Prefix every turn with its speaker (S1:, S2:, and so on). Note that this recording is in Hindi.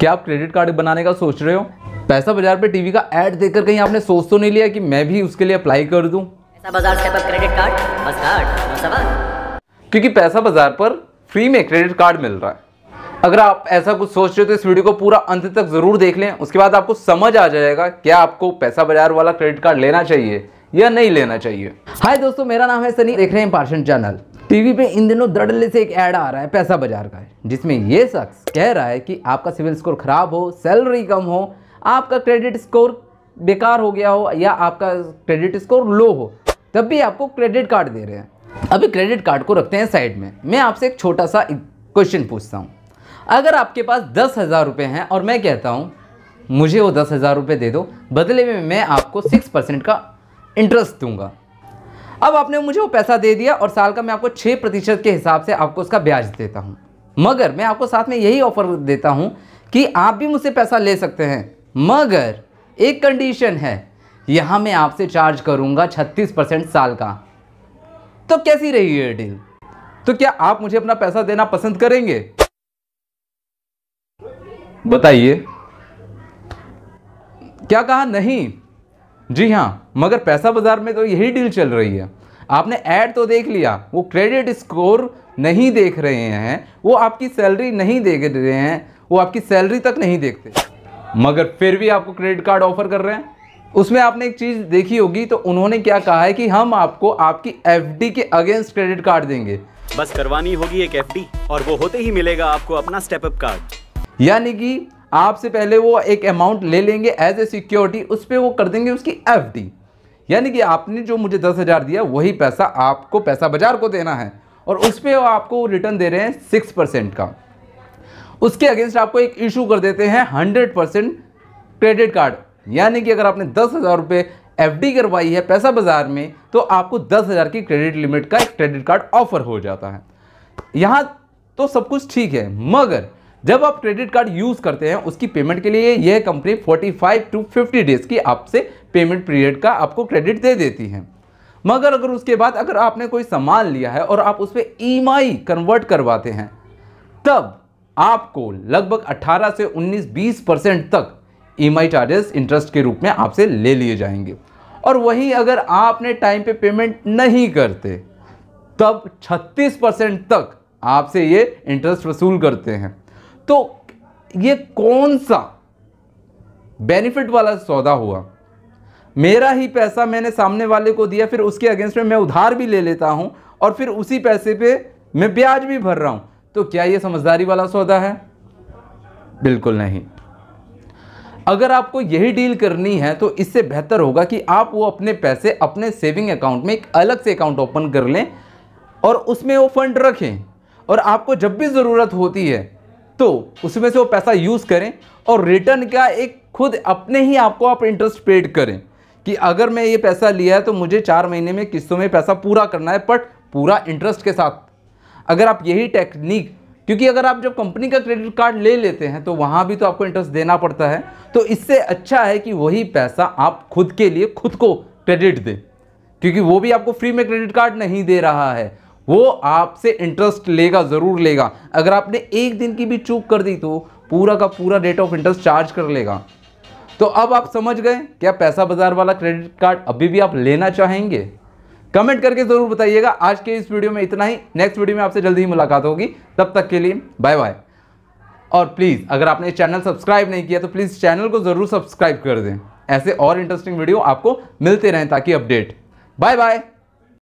S1: क्या आप क्रेडिट कार्ड बनाने का सोच रहे हो पैसा बाजार पे टीवी का एड देखकर कहीं आपने सोच तो नहीं लिया कि मैं भी उसके लिए अप्लाई कर दूं पैसा बाजार से क्रेडिट कार्ड बस कार्ड क्योंकि पैसा बाजार पर फ्री में क्रेडिट कार्ड मिल रहा है अगर आप ऐसा कुछ सोच रहे हो तो इस वीडियो को पूरा अंत तक ज़रूर देख लें उसके बाद आपको समझ आ जाएगा क्या आपको पैसा बाजार वाला क्रेडिट कार्ड लेना चाहिए या नहीं लेना चाहिए हाय दोस्तों मेरा नाम है सनी देख रहे हैं इम्पार्शन चैनल टीवी पे इन दिनों धड़ल्ले से एक ऐड आ रहा है पैसा बाजार का जिसमें ये शख्स कह रहा है कि आपका सिविल स्कोर ख़राब हो सैलरी कम हो आपका क्रेडिट स्कोर बेकार हो गया हो या आपका क्रेडिट स्कोर लो हो तब भी आपको क्रेडिट कार्ड दे रहे हैं अभी क्रेडिट कार्ड को रखते हैं साइड में मैं आपसे एक छोटा सा क्वेश्चन पूछता हूँ अगर आपके पास दस हज़ार रुपये हैं और मैं कहता हूँ मुझे वो दस हज़ार रुपये दे दो बदले में मैं आपको सिक्स परसेंट का इंटरेस्ट दूंगा अब आपने मुझे वो पैसा दे दिया और साल का मैं आपको छः प्रतिशत के हिसाब से आपको उसका ब्याज देता हूँ मगर मैं आपको साथ में यही ऑफ़र देता हूँ कि आप भी मुझसे पैसा ले सकते हैं मगर एक कंडीशन है यहां मैं आपसे चार्ज करूंगा छत्तीस परसेंट साल का तो कैसी रही ये डील तो क्या आप मुझे अपना पैसा देना पसंद करेंगे बताइए क्या कहा नहीं जी हाँ मगर पैसा बाजार में तो यही डील चल रही है आपने ऐड तो देख लिया वो क्रेडिट स्कोर नहीं देख रहे हैं वो आपकी सैलरी नहीं देख रहे हैं वो आपकी सैलरी तक नहीं देखते मगर फिर भी आपको क्रेडिट कार्ड ऑफर कर रहे हैं उसमें आपने एक चीज़ देखी होगी तो उन्होंने क्या कहा है कि हम आपको आपकी एफडी के अगेंस्ट क्रेडिट कार्ड देंगे बस करवानी होगी एक एफडी और वो होते ही मिलेगा आपको अपना स्टेप अप कार्ड यानी कि आपसे पहले वो एक अमाउंट ले लेंगे एज ए सिक्योरिटी उस पर वो कर देंगे उसकी एफ यानी कि आपने जो मुझे दस हज़ार दिया वही पैसा आपको पैसा बाजार को देना है और उस पर आपको रिटर्न दे रहे हैं सिक्स परसेंट का उसके अगेंस्ट आपको एक इशू कर देते हैं हंड्रेड परसेंट क्रेडिट कार्ड यानी कि अगर आपने दस हज़ार रुपये एफ करवाई है पैसा बाजार में तो आपको दस हज़ार की क्रेडिट लिमिट का एक क्रेडिट कार्ड ऑफर हो जाता है यहाँ तो सब कुछ ठीक है मगर जब आप क्रेडिट कार्ड यूज़ करते हैं उसकी पेमेंट के लिए यह कंपनी 45 टू 50 डेज़ की आपसे पेमेंट पीरियड का आपको क्रेडिट दे देती है मगर अगर उसके बाद अगर आपने कोई सामान लिया है और आप उस पर ई कन्वर्ट करवाते हैं तब आपको लगभग 18 से 19 20 परसेंट तक ई चार्जेस इंटरेस्ट के रूप में आपसे ले लिए जाएंगे और वहीं अगर आपने टाइम पे पेमेंट नहीं करते तब 36 परसेंट तक आपसे ये इंटरेस्ट वसूल करते हैं तो ये कौन सा बेनिफिट वाला सौदा हुआ मेरा ही पैसा मैंने सामने वाले को दिया फिर उसके अगेंस्ट में मैं उधार भी ले लेता हूं और फिर उसी पैसे पे मैं ब्याज भी भर रहा हूं तो क्या ये समझदारी वाला सौदा है बिल्कुल नहीं अगर आपको यही डील करनी है तो इससे बेहतर होगा कि आप वो अपने पैसे अपने सेविंग अकाउंट में एक अलग से अकाउंट ओपन कर लें और उसमें वो फंड रखें और आपको जब भी ज़रूरत होती है तो उसमें से वो पैसा यूज़ करें और रिटर्न का एक खुद अपने ही आपको आप इंटरेस्ट पेड करें कि अगर मैं ये पैसा लिया है तो मुझे चार महीने में किस्तों में पैसा पूरा करना है बट पूरा इंटरेस्ट के साथ अगर आप यही टेक्निक क्योंकि अगर आप जब कंपनी का क्रेडिट कार्ड ले लेते हैं तो वहाँ भी तो आपको इंटरेस्ट देना पड़ता है तो इससे अच्छा है कि वही पैसा आप खुद के लिए खुद को क्रेडिट दें क्योंकि वो भी आपको फ्री में क्रेडिट कार्ड नहीं दे रहा है वो आपसे इंटरेस्ट लेगा ज़रूर लेगा अगर आपने एक दिन की भी चूक कर दी तो पूरा का पूरा रेट ऑफ इंटरेस्ट चार्ज कर लेगा तो अब आप समझ गए क्या पैसा बाजार वाला क्रेडिट कार्ड अभी भी आप लेना चाहेंगे कमेंट करके ज़रूर बताइएगा आज के इस वीडियो में इतना ही नेक्स्ट वीडियो में आपसे जल्दी ही मुलाकात होगी तब तक के लिए बाय बाय और प्लीज़ अगर आपने चैनल सब्सक्राइब नहीं किया तो प्लीज़ चैनल को ज़रूर सब्सक्राइब कर दें ऐसे और इंटरेस्टिंग वीडियो आपको मिलते रहें ताकि अपडेट बाय बाय